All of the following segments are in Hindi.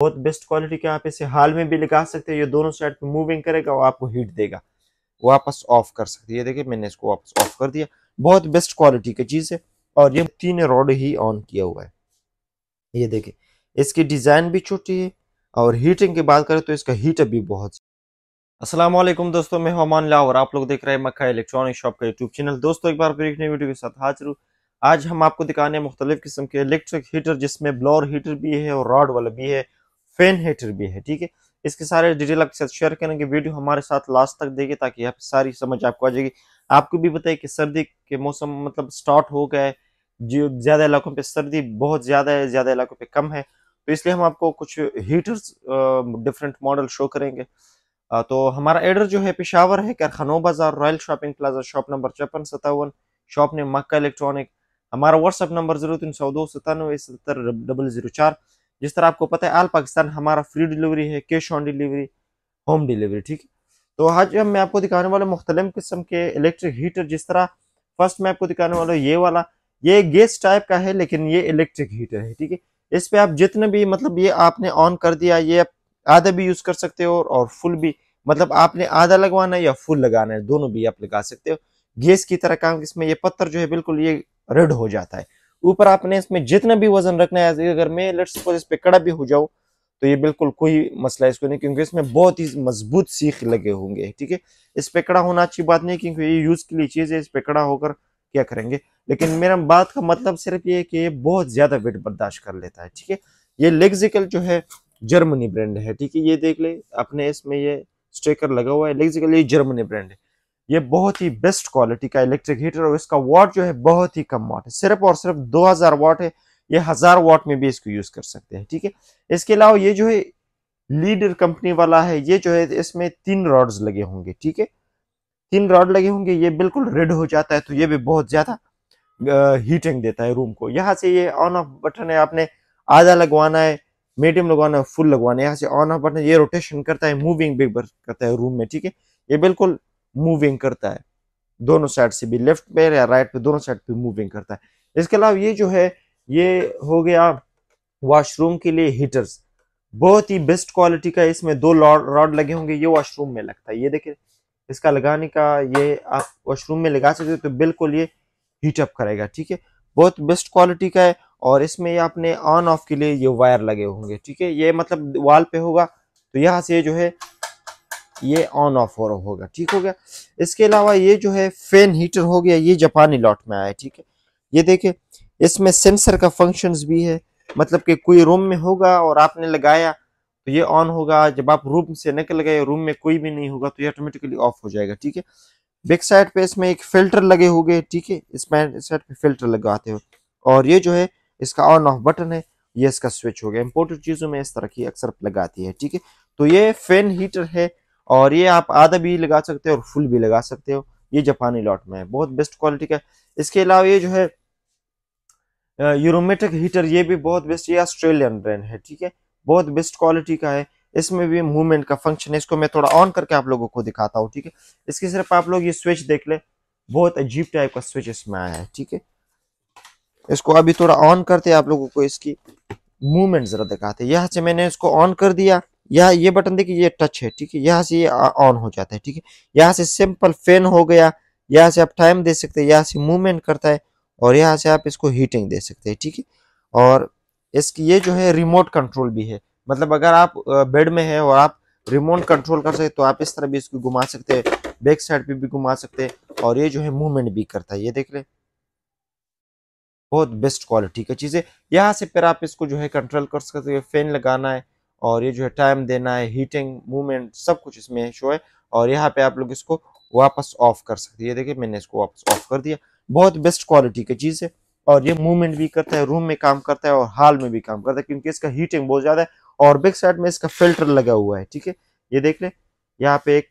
बहुत बेस्ट क्वालिटी के आप इसे हाल में भी लगा सकते हैं ये दोनों साइड पे मूविंग करेगा और आपको हीट देगा वापस ऑफ कर सकते हैं देखिए मैंने इसको वापस ऑफ कर दिया बहुत बेस्ट क्वालिटी की चीज़ है और ये तीन रॉड ही ऑन किया हुआ है ये देखिए इसकी डिज़ाइन भी छोटी है और हीटिंग की बात करें तो इसका हीट अभी बहुत असलम दोस्तों मैं हमान ला और आप लोग देख रहे हैं मक्का इलेक्ट्रॉनिक शॉप का यूट्यूब चैनल दोस्तों एक बार फिर एक नई वीडियो के साथ हाजिर हूँ आज हम आपको दिखाने मुख्तलिफ किस्म के इलेक्ट्रिक हीटर जिसमें ब्लोर हीटर भी है और रॉड वाला भी है फैन हेटर भी है ठीक है इसके सारे डिटेल आपके साथ शेयर करेंगे वीडियो हमारे साथ लास्ट तक देखे ताकि आप सारी समझ आपको आ जाएगी आपको भी बताइए कि सर्दी के मौसम मतलब स्टार्ट हो गया है जो ज़्यादा इलाकों पे सर्दी बहुत ज़्यादा है ज़्यादा इलाकों पे कम है तो इसलिए हम आपको कुछ हीटर्स डिफरेंट मॉडल शो करेंगे आ, तो हमारा एडर जो है पेशावर है Karkhano Bazaar royal shopping plaza shop number छप्पन सतावन शॉप ने मक्का इलेक्ट्रॉनिक हमारा व्हाट्सअप नंबर जीरो तीन सौ दो सतानवे सत्तर डबल जीरो चार जिस तरह आपको पता है आल पाकिस्तान हमारा फ्री डिलीवरी है cash on delivery home delivery ठीक है तो आज हम मैं आपको दिखाने वाला मुख्तलिम किस्म के इलेक्ट्रिक हीटर जिस तरह फर्स्ट मैं आपको दिखाने वाला ये वाला ये गैस टाइप का है लेकिन ये इलेक्ट्रिक हीटर है ठीक है इस पर आप जितने भी मतलब ये आपने ऑन कर दिया ये आप आधा भी यूज़ कर सकते हो और फुल भी मतलब आपने आधा लगवाना है या फुल लगाना है दोनों भी आप लगा सकते हो गैस की तरह काम इसमें ये पत्थर जो है बिल्कुल ये रेड हो जाता है ऊपर आपने इसमें जितना भी वजन रखना है अगर मैं लेट्स सपोज इस पे कड़ा भी हो जाऊं तो ये बिल्कुल कोई मसला इसको नहीं क्योंकि इसमें बहुत ही मजबूत सीख लगे होंगे ठीक है इस पे कड़ा होना अच्छी बात नहीं क्योंकि ये यूज के लिए चीज़ है इस पे कड़ा होकर क्या करेंगे लेकिन मेरा बात का मतलब सिर्फ ये है कि ये बहुत ज़्यादा वेट बर्दाश्त कर लेता है ठीक है ये लेग्जिकल जो है जर्मनी ब्रांड है ठीक है ये देख ले अपने इसमें ये स्टेकर लगा हुआ है लेग्जिकल ये जर्मनी ब्रांड है ये बहुत ही बेस्ट क्वालिटी का इलेक्ट्रिक हीटर और इसका वाट जो है बहुत ही कम वाट है सिर्फ और सिर्फ 2000 वाट है ये हजार वाट में भी इसको यूज कर सकते हैं ठीक है इसके अलावा ये जो है लीडर कंपनी वाला है ये जो है इसमें तीन रॉड्स लगे होंगे ठीक है तीन रॉड लगे होंगे ये बिल्कुल रेड हो जाता है तो ये भी बहुत ज्यादा हीटिंग देता है रूम को यहाँ से ये ऑन ऑफ बटन है आपने आधा लगवाना है मीडियम लगवाना है फुल लगवाना है यहाँ से ऑन ऑफ बटन ये रोटेशन करता है मूविंग भी करता है रूम में ठीक है ये बिल्कुल मूविंग करता है दोनों साइड से भी लेफ्ट पे या राइट पे दोनों साइड पे मूविंग करता है इसके अलावा ये जो है ये हो गया वॉशरूम के लिए हीटर्स बहुत ही बेस्ट क्वालिटी का इसमें दो रॉड लगे होंगे ये वॉशरूम में लगता है ये देखिए इसका लगाने का ये आप वॉशरूम में लगा सकते हो तो बिल्कुल ये हीटअप करेगा ठीक है बहुत बेस्ट क्वालिटी का है और इसमें आपने ऑन ऑफ के लिए ये वायर लगे होंगे ठीक है ये मतलब वॉल पे होगा तो यहाँ से जो है ये ऑन ऑफ हो रहा होगा ठीक हो गया इसके अलावा ये जो है फैन हीटर हो गया ये जापानी लॉट में आया ठीक है ये देखिए इसमें सेंसर का फंक्शन भी है मतलब कि कोई रूम में होगा और आपने लगाया तो ये ऑन होगा जब आप रूम से निकल गए रूम में कोई भी नहीं होगा तो ये ऑटोमेटिकली ऑफ हो जाएगा ठीक है बैक साइड पे इसमें एक फिल्टर लगे होंगे ठीक है इसमें साइड पे फिल्टर लगाते हो और ये जो है इसका ऑन ऑफ बटन है ये इसका स्विच हो गया इम्पोर्टेड चीज़ों में इस तरह की अक्सर लगाती है ठीक है तो ये फैन हीटर है और ये आप आधा भी लगा सकते हो और फुल भी लगा सकते हो ये जापानी लॉट में है बहुत बेस्ट क्वालिटी का इसके अलावा ये जो है यूरोमेटिक हीटर ये भी बहुत बेस्ट ये ऑस्ट्रेलियन ब्रांड है ठीक है बहुत बेस्ट क्वालिटी का है इसमें भी मूवमेंट का फंक्शन है इसको मैं थोड़ा ऑन करके आप लोगों को दिखाता हूँ ठीक है इसके सिर्फ आप लोग ये स्विच देख ले बहुत अजीब टाइप का स्विच इसमें आया है ठीक है इसको अभी थोड़ा ऑन करते हैं आप लोगों को इसकी मूवमेंट जरा दिखाते हैं यहाँ से मैंने इसको ऑन कर दिया यह ये बटन देखिए ये टच है ठीक है यहाँ से ये ऑन हो जाता है ठीक है यहाँ से सिंपल फैन हो गया यहाँ से आप टाइम दे सकते हैं यहाँ से मूवमेंट करता है और यहाँ से आप इसको हीटिंग दे सकते हैं ठीक है और इसकी ये जो है रिमोट कंट्रोल भी है मतलब अगर आप बेड में है और आप रिमोट कंट्रोल कर सकते तो आप इस तरह भी इसको घुमा सकते हैं बैक साइड पर भी घुमा सकते हैं और ये जो है मूवमेंट भी करता है ये देख ले बहुत बेस्ट क्वालिटी का चीज़ है यहाँ से फिर आप इसको जो है कंट्रोल कर सकते हैं फैन लगाना है और ये जो है टाइम देना है हीटिंग मूवमेंट सब कुछ इसमें शो है और यहाँ पे आप लोग इसको वापस ऑफ कर सकते हैं देखिए मैंने इसको वापस ऑफ कर दिया बहुत बेस्ट क्वालिटी की चीज़ है और ये मूवमेंट भी करता है रूम में काम करता है और हॉल में भी काम करता है क्योंकि इसका हीटिंग बहुत ज़्यादा है और बैक साइड में इसका फिल्टर लगा हुआ है ठीक है ये देख ले यहाँ पे एक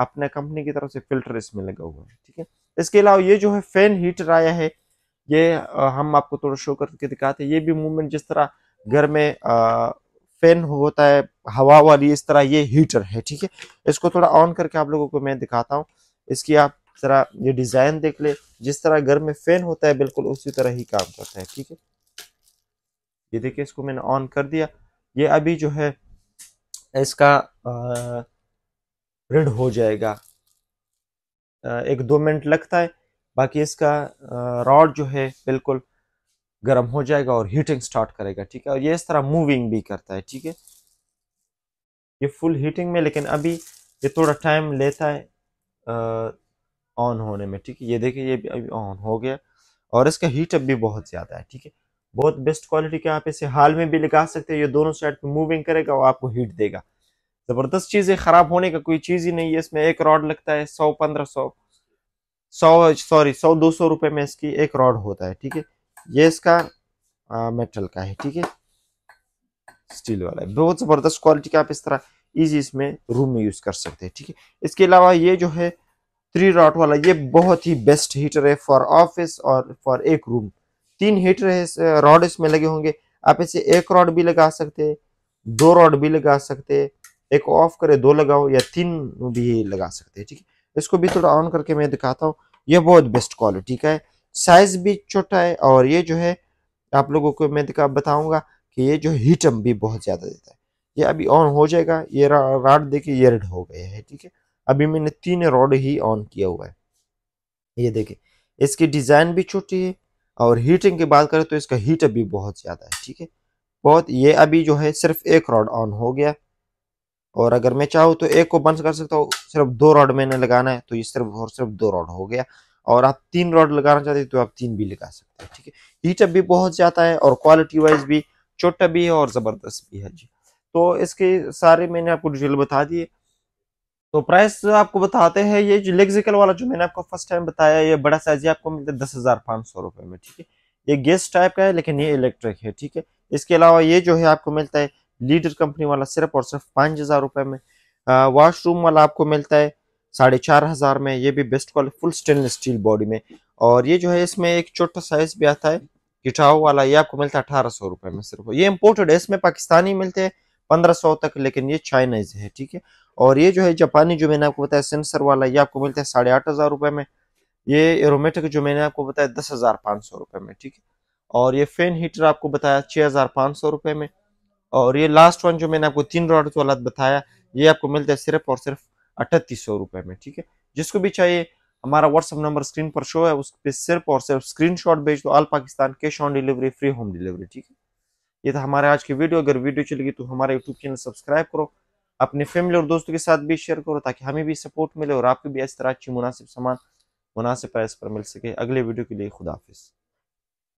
अपना कंपनी की तरफ से फिल्टर इसमें लगा हुआ है ठीक है इसके अलावा ये जो है फैन हीटर आया है ये हम आपको थोड़ा शो करके दिखाते हैं ये भी मूवमेंट जिस तरह घर में फैन होता है हवा वाली इस तरह ये हीटर है ठीक है इसको थोड़ा ऑन करके आप लोगों को मैं दिखाता हूँ इसकी आप जरा ये डिज़ाइन देख ले जिस तरह घर में फैन होता है बिल्कुल उसी तरह ही काम करता है ठीक है ये देखिए इसको मैंने ऑन कर दिया ये अभी जो है इसका रेड हो जाएगा आ, एक दो मिनट लगता है बाकी इसका रॉड जो है बिल्कुल गर्म हो जाएगा और हीटिंग स्टार्ट करेगा ठीक है और ये इस तरह मूविंग भी करता है ठीक है ये फुल हीटिंग में लेकिन अभी ये थोड़ा टाइम लेता है ऑन होने में ठीक है ये देखिए ये भी अभी ऑन हो गया और इसका हीटअप भी बहुत ज़्यादा है ठीक है बहुत बेस्ट क्वालिटी के आप इसे हाल में भी लगा सकते हैं ये दोनों साइड पर मूविंग करेगा और आपको हीट देगा ज़बरदस्त चीज़ है ख़राब होने का कोई चीज़ ही नहीं है इसमें एक रॉड लगता है सौ पंद्रह सौ सौ सॉरी सौ दो सौ रुपये में इसकी एक रॉड होता है ठीक है ये इसका आ, मेटल का है ठीक है स्टील वाला है बहुत ज़बरदस्त क्वालिटी का आप इस तरह इजी इसमें रूम में यूज़ कर सकते हैं ठीक है इसके अलावा ये जो है थ्री रॉट वाला ये बहुत ही बेस्ट हीटर है फॉर ऑफिस और फॉर एक रूम तीन हीटर है रॉड इसमें लगे होंगे आप इसे एक रॉड भी लगा सकते हैं दो रॉड भी लगा सकते हैं एक ऑफ करे दो लगाओ या तीन भी लगा सकते हैं ठीक है इसको भी थोड़ा ऑन करके मैं दिखाता हूँ यह बहुत बेस्ट क्वालिटी का है साइज भी छोटा है और ये जो है आप लोगों को मैं दिखा बताऊंगा कि ये जो हीटम भी बहुत ज़्यादा देता है ये अभी ऑन हो जाएगा ये रॉड देखिए ये रेड हो गया है ठीक है अभी मैंने तीन रॉड ही ऑन किया हुआ है ये देखिए इसकी डिज़ाइन भी छोटी है और हीटिंग की बात करें तो इसका हीट अभी बहुत ज़्यादा है ठीक है बहुत ये अभी जो है सिर्फ एक रॉड ऑन हो गया और अगर मैं चाहूँ तो एक को बंद कर सकता हूँ सिर्फ दो रॉड मैंने लगाना है तो ये सिर्फ और सिर्फ दो रॉड हो गया और आप तीन रॉड लगाना चाहते हैं तो आप तीन भी लगा सकते हैं ठीक है हीटअप भी बहुत ज़्यादा है और क्वालिटी वाइज भी छोटा भी है और ज़बरदस्त भी है जी तो इसके सारे मैंने आपको डिटेल बता दिए तो प्राइस आपको बताते हैं ये जो लेग्जिकल वाला जो मैंने आपको फर्स्ट टाइम बताया ये बड़ा साइज आपको मिलता है दस हज़ार पाँच सौ रुपये में ठीक है ये गैस टाइप का है लेकिन ये इलेक्ट्रिक है ठीक है इसके अलावा ये जो है आपको मिलता है लीडर कंपनी वाला सिर्फ और सिर्फ पाँच हज़ार रुपये में वॉशरूम वाला आपको मिलता है साढ़े चार हज़ार में ये भी best quality full stainless steel body में और ये जो है इसमें एक छोटा साइज भी आता है गिटाओ वाला ये आपको मिलता है अठारह सौ रुपये में सिर्फ ये इम्पोर्टेड है इसमें पाकिस्तानी मिलते हैं पंद्रह सौ तक लेकिन ये चाइनाइज है ठीक है और ये जो है जापानी जो मैंने आपको बताया सेंसर वाला ये आपको मिलता है साढ़े आठ हज़ार रुपये में ये एरोमेटिक जो मैंने आपको बताया दस हज़ार पाँच सौ रुपये में ठीक है और ये फैन हीटर आपको बताया छः हज़ार पाँच सौ रुपये में और ये लास्ट वन जो मैंने आपको तीन रॉड वाला बताया ये आपको मिलता है सिर्फ और सिर्फ अठतीस सौ रुपए में ठीक है जिसको भी चाहिए हमारा व्हाट्सअप नंबर स्क्रीन पर शो है उस पर सिर्फ और सिर्फ स्क्रीन शॉट भेज दो all Pakistan cash on delivery free home delivery ठीक है ये था हमारे आज की वीडियो अगर वीडियो चलेगी तो हमारा यूट्यूब चैनल सब्सक्राइब करो अपने फैमिली और दोस्तों के साथ भी शेयर करो ताकि हमें भी सपोर्ट मिले और आपको भी इस तरह अच्छी मुनासिब सामान मुनासिब प्राइस पर मिल सके अगले वीडियो के लिए खुदाफिज़